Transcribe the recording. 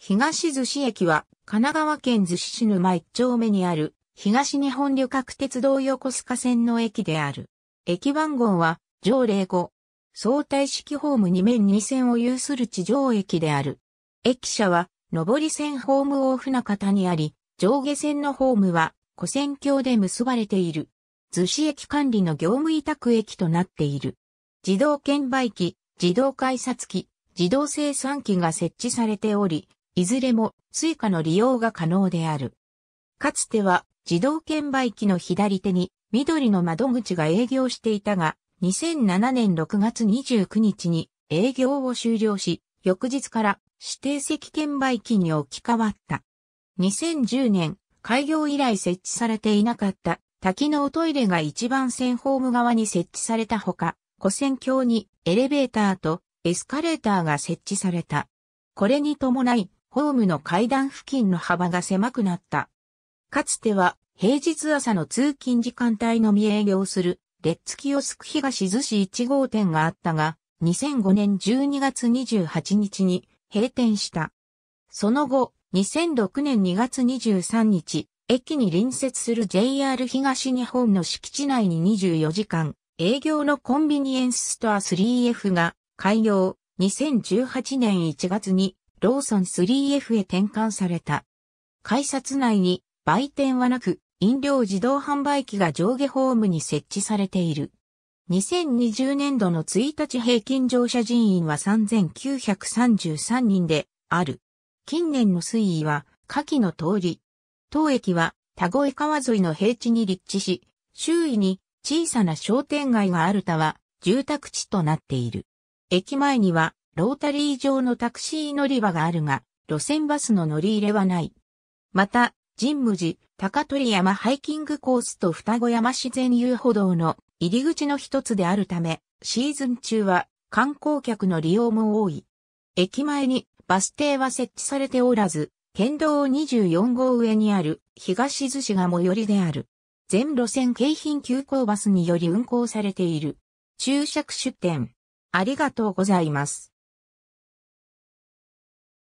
東寿司駅は、神奈川県逗子市沼一丁目にある、東日本旅客鉄道横須賀線の駅である。駅番号は、上例5相対式ホーム2面2線を有する地上駅である。駅舎は、上り線ホーム大船方にあり、上下線のホームは、古線橋で結ばれている。逗子駅管理の業務委託駅となっている。自動券売機、自動改札機、自動生産機が設置されており、いずれも追加の利用が可能である。かつては自動券売機の左手に緑の窓口が営業していたが、2007年6月29日に営業を終了し、翌日から指定席券売機に置き換わった。2010年、開業以来設置されていなかった多機能トイレが一番線ホーム側に設置されたほか、古線橋にエレベーターとエスカレーターが設置された。これに伴い、ホームの階段付近の幅が狭くなった。かつては、平日朝の通勤時間帯のみ営業する、レッツキオスク東津市1号店があったが、2005年12月28日に閉店した。その後、2006年2月23日、駅に隣接する JR 東日本の敷地内に24時間、営業のコンビニエンスストア 3F が開業、2018年1月にローソン 3F へ転換された。改札内に売店はなく、飲料自動販売機が上下ホームに設置されている。2020年度の1日平均乗車人員は3933人である。近年の推移は下記の通り。当駅は田越川沿いの平地に立地し、周囲に小さな商店街があるたは住宅地となっている。駅前にはロータリー上のタクシー乗り場があるが、路線バスの乗り入れはない。また、神武寺、高取山ハイキングコースと双子山自然遊歩道の入り口の一つであるため、シーズン中は観光客の利用も多い。駅前にバス停は設置されておらず、県道24号上にある東寿司が最寄りである。全路線京浜急行バスにより運行されている。注釈出店。ありがとうございます。